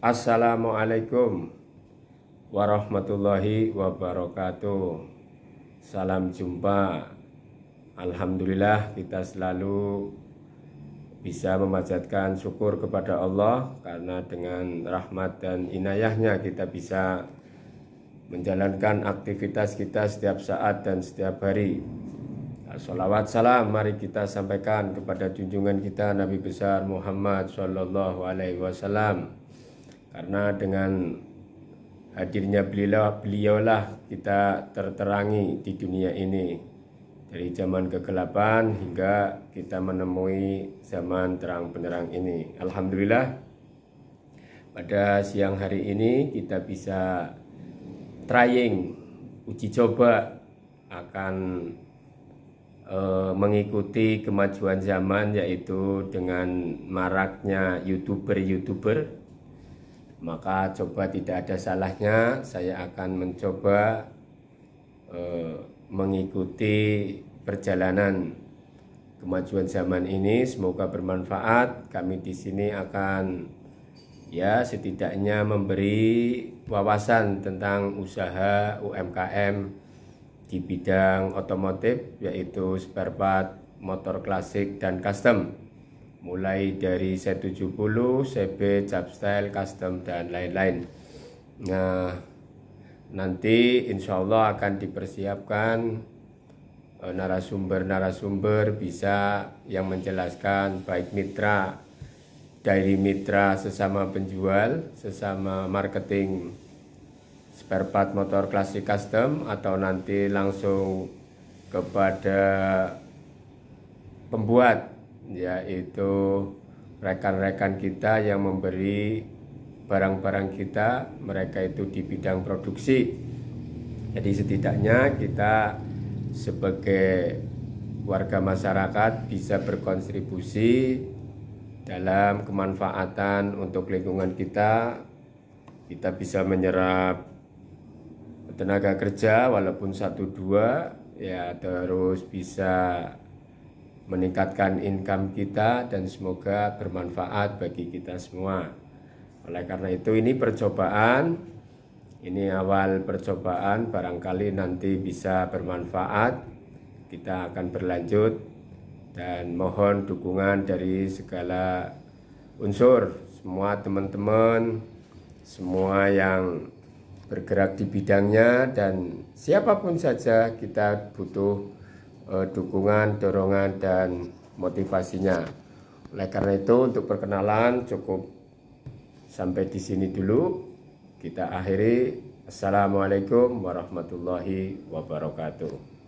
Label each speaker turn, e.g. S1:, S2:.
S1: Assalamualaikum warahmatullahi wabarakatuh. Salam jumpa. Alhamdulillah kita selalu bisa memanjatkan syukur kepada Allah karena dengan rahmat dan inayahnya kita bisa menjalankan aktivitas kita setiap saat dan setiap hari. Salawat salam mari kita sampaikan kepada junjungan kita Nabi besar Muhammad sallallahu Alaihi Wasallam karena dengan hadirnya beliau beliaulah kita terterangi di dunia ini dari zaman kegelapan hingga kita menemui zaman terang benderang ini alhamdulillah pada siang hari ini kita bisa trying uji coba akan e, mengikuti kemajuan zaman yaitu dengan maraknya youtuber-youtuber maka coba tidak ada salahnya saya akan mencoba eh, mengikuti perjalanan kemajuan zaman ini semoga bermanfaat kami di sini akan ya setidaknya memberi wawasan tentang usaha UMKM di bidang otomotif yaitu spare part motor klasik dan custom mulai dari z 70, CB, Jab style, custom dan lain-lain. Nah, nanti insya Allah akan dipersiapkan e, narasumber-narasumber bisa yang menjelaskan baik mitra dari mitra sesama penjual, sesama marketing spare part motor klasik custom atau nanti langsung kepada pembuat yaitu rekan-rekan kita yang memberi barang-barang kita mereka itu di bidang produksi jadi setidaknya kita sebagai warga masyarakat bisa berkontribusi dalam kemanfaatan untuk lingkungan kita kita bisa menyerap tenaga kerja walaupun satu dua ya terus bisa meningkatkan income kita dan semoga bermanfaat bagi kita semua. Oleh karena itu ini percobaan, ini awal percobaan barangkali nanti bisa bermanfaat. Kita akan berlanjut dan mohon dukungan dari segala unsur, semua teman-teman, semua yang bergerak di bidangnya dan siapapun saja kita butuh eh, dukungan, dorongan, dan motivasinya. Oleh karena itu, untuk perkenalan cukup sampai di sini dulu. Kita akhiri. Assalamualaikum warahmatullahi wabarakatuh.